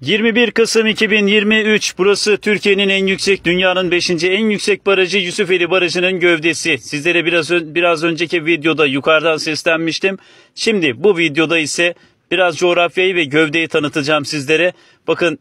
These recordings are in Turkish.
21 Kasım 2023 burası Türkiye'nin en yüksek dünyanın 5. en yüksek barajı Yusufeli Barajı'nın gövdesi. Sizlere biraz biraz önceki videoda yukarıdan seslenmiştim. Şimdi bu videoda ise biraz coğrafyayı ve gövdeyi tanıtacağım sizlere. Bakın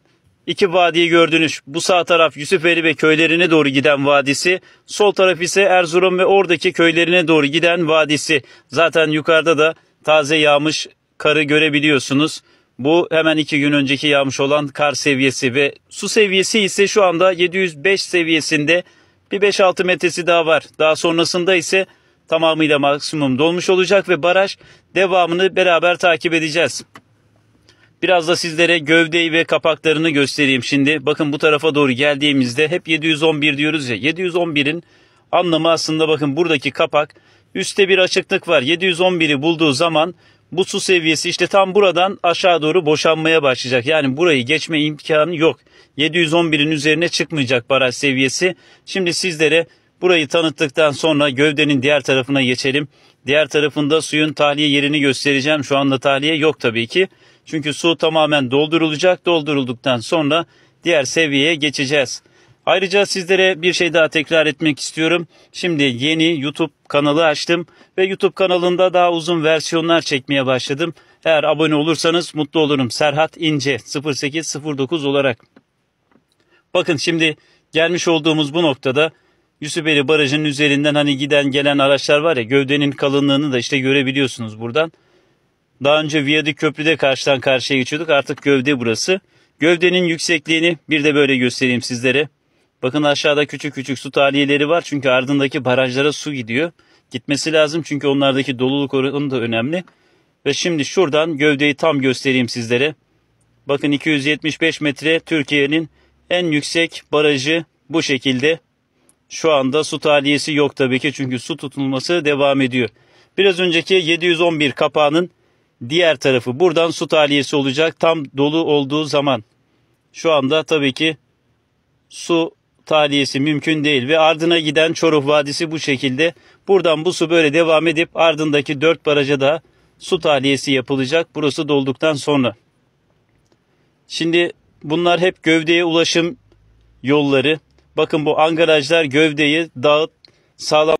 iki vadiyi gördünüz. Bu sağ taraf Yusufeli ve köylerine doğru giden vadisi. Sol taraf ise Erzurum ve oradaki köylerine doğru giden vadisi. Zaten yukarıda da taze yağmış karı görebiliyorsunuz. Bu hemen iki gün önceki yağmış olan kar seviyesi ve su seviyesi ise şu anda 705 seviyesinde bir 5-6 metresi daha var. Daha sonrasında ise tamamıyla maksimum dolmuş olacak ve baraj devamını beraber takip edeceğiz. Biraz da sizlere gövdeyi ve kapaklarını göstereyim şimdi. Bakın bu tarafa doğru geldiğimizde hep 711 diyoruz ya. 711'in anlamı aslında bakın buradaki kapak. üstte bir açıklık var. 711'i bulduğu zaman bu su seviyesi işte tam buradan aşağı doğru boşanmaya başlayacak. Yani burayı geçme imkanı yok. 711'in üzerine çıkmayacak baraj seviyesi. Şimdi sizlere burayı tanıttıktan sonra gövdenin diğer tarafına geçelim. Diğer tarafında suyun tahliye yerini göstereceğim. Şu anda tahliye yok tabii ki. Çünkü su tamamen doldurulacak. Doldurulduktan sonra diğer seviyeye geçeceğiz. Ayrıca sizlere bir şey daha tekrar etmek istiyorum. Şimdi yeni YouTube kanalı açtım ve YouTube kanalında daha uzun versiyonlar çekmeye başladım. Eğer abone olursanız mutlu olurum. Serhat İnce 0809 olarak. Bakın şimdi gelmiş olduğumuz bu noktada Yusufeli Barajı'nın üzerinden hani giden gelen araçlar var ya gövdenin kalınlığını da işte görebiliyorsunuz buradan. Daha önce Viyadük Köprü'de karşıdan karşıya geçiyorduk artık gövde burası. Gövdenin yüksekliğini bir de böyle göstereyim sizlere. Bakın aşağıda küçük küçük su taliyeleri var. Çünkü ardındaki barajlara su gidiyor. Gitmesi lazım çünkü onlardaki doluluk oranı da önemli. Ve şimdi şuradan gövdeyi tam göstereyim sizlere. Bakın 275 metre Türkiye'nin en yüksek barajı bu şekilde. Şu anda su taliyesi yok tabii ki çünkü su tutulması devam ediyor. Biraz önceki 711 kapağının diğer tarafı buradan su taliyesi olacak tam dolu olduğu zaman. Şu anda tabii ki su tahliyesi mümkün değil ve ardına giden Çoruh Vadisi bu şekilde. Buradan bu su böyle devam edip ardındaki dört baraja da su tahliyesi yapılacak. Burası dolduktan sonra. Şimdi bunlar hep gövdeye ulaşım yolları. Bakın bu angarajlar gövdeyi dağıt sağlam